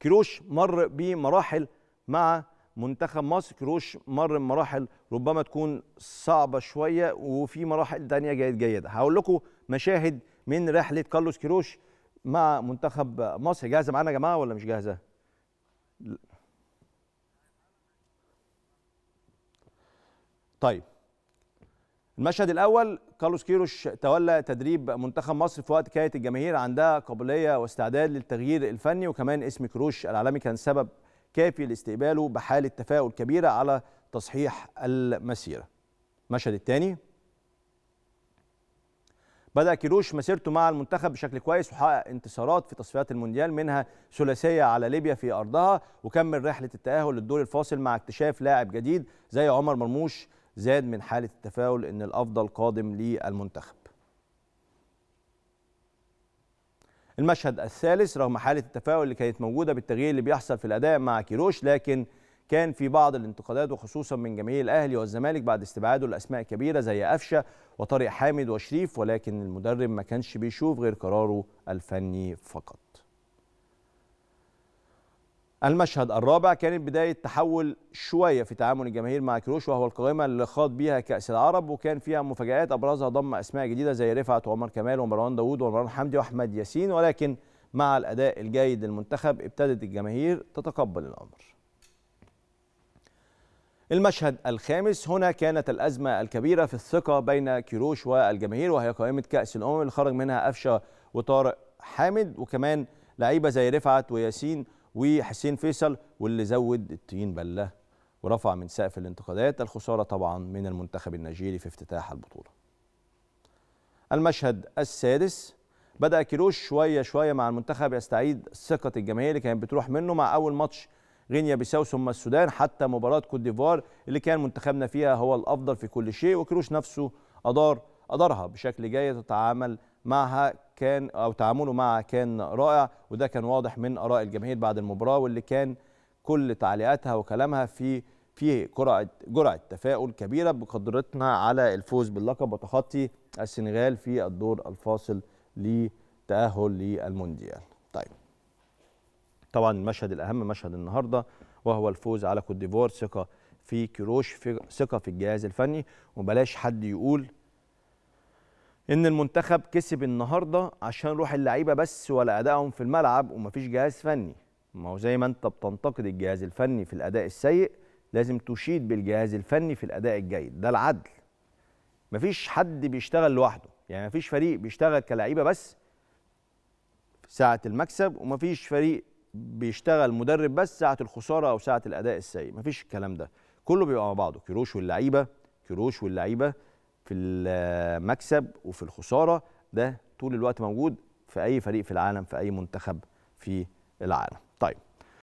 كيروش مر بمراحل مع منتخب مصر كيروش مر بمراحل ربما تكون صعبه شويه وفي مراحل تانية جيد جيده هقول لكم مشاهد من رحله كارلوس كيروش مع منتخب مصر جاهزه معانا يا جماعه ولا مش جاهزه طيب المشهد الاول كارلوس كيروش تولى تدريب منتخب مصر في وقت كانت الجماهير عندها قابليه واستعداد للتغيير الفني وكمان اسم كيروش العالمي كان سبب كافي لاستقباله بحاله تفاؤل كبيره على تصحيح المسيره. المشهد الثاني بدأ كيروش مسيرته مع المنتخب بشكل كويس وحقق انتصارات في تصفيات المونديال منها ثلاثية على ليبيا في أرضها وكمل رحلة التأهل للدور الفاصل مع اكتشاف لاعب جديد زي عمر مرموش زاد من حالة التفاؤل أن الأفضل قادم للمنتخب المشهد الثالث رغم حالة التفاؤل اللي كانت موجودة بالتغيير اللي بيحصل في الأداء مع كيروش لكن كان في بعض الانتقادات وخصوصا من جماهير الأهلي والزمالك بعد استبعاده لأسماء كبيرة زي قفشة وطارق حامد وشريف ولكن المدرب ما كانش بيشوف غير قراره الفني فقط المشهد الرابع كانت بداية تحول شوية في تعامل الجماهير مع كروش وهو القائمة اللي خاض بيها كأس العرب وكان فيها مفاجآت أبرزها ضم أسماء جديدة زي رفعت وعمر كمال ومروان داوود ومروان حمدي وأحمد ياسين ولكن مع الأداء الجيد للمنتخب ابتدت الجماهير تتقبل الأمر المشهد الخامس هنا كانت الأزمة الكبيرة في الثقة بين كيروش والجماهير وهي قائمة كأس الأمم اللي خرج منها أفشة وطارق حامد وكمان لعيبة زي رفعت وياسين وحسين فيصل واللي زود الطين بله ورفع من سقف الانتقادات الخساره طبعا من المنتخب النيجيري في افتتاح البطوله. المشهد السادس بدا كيروش شويه شويه مع المنتخب يستعيد ثقه الجماهير اللي كانت بتروح منه مع اول ماتش غينيا بيساو ثم السودان حتى مباراه كوت ديفوار اللي كان منتخبنا فيها هو الافضل في كل شيء وكيروش نفسه ادار ادارها بشكل جيد تتعامل معها كان او تعامله معها كان رائع وده كان واضح من اراء الجماهير بعد المباراه واللي كان كل تعليقاتها وكلامها في فيه جرعه جرعه تفاؤل كبيره بقدرتنا على الفوز باللقب وتخطي السنغال في الدور الفاصل لتاهل للمونديال. طيب طبعا المشهد الاهم مشهد النهارده وهو الفوز على كوت ديفوار ثقه في كيروش في ثقه في الجهاز الفني وبلاش حد يقول ان المنتخب كسب النهارده عشان روح اللعيبه بس ولا ادائهم في الملعب ومفيش جهاز فني ما هو زي ما انت بتنتقد الجهاز الفني في الاداء السيء لازم تشيد بالجهاز الفني في الاداء الجيد ده العدل مفيش حد بيشتغل لوحده يعني مفيش فريق بيشتغل كلعيبه بس ساعه المكسب ومفيش فريق بيشتغل مدرب بس ساعه الخساره او ساعه الاداء السيء مفيش الكلام ده كله بيبقى مع بعضه كيروش واللعيبه كيروش واللعيبه في المكسب وفي الخساره ده طول الوقت موجود في اي فريق في العالم في اي منتخب في العالم طيب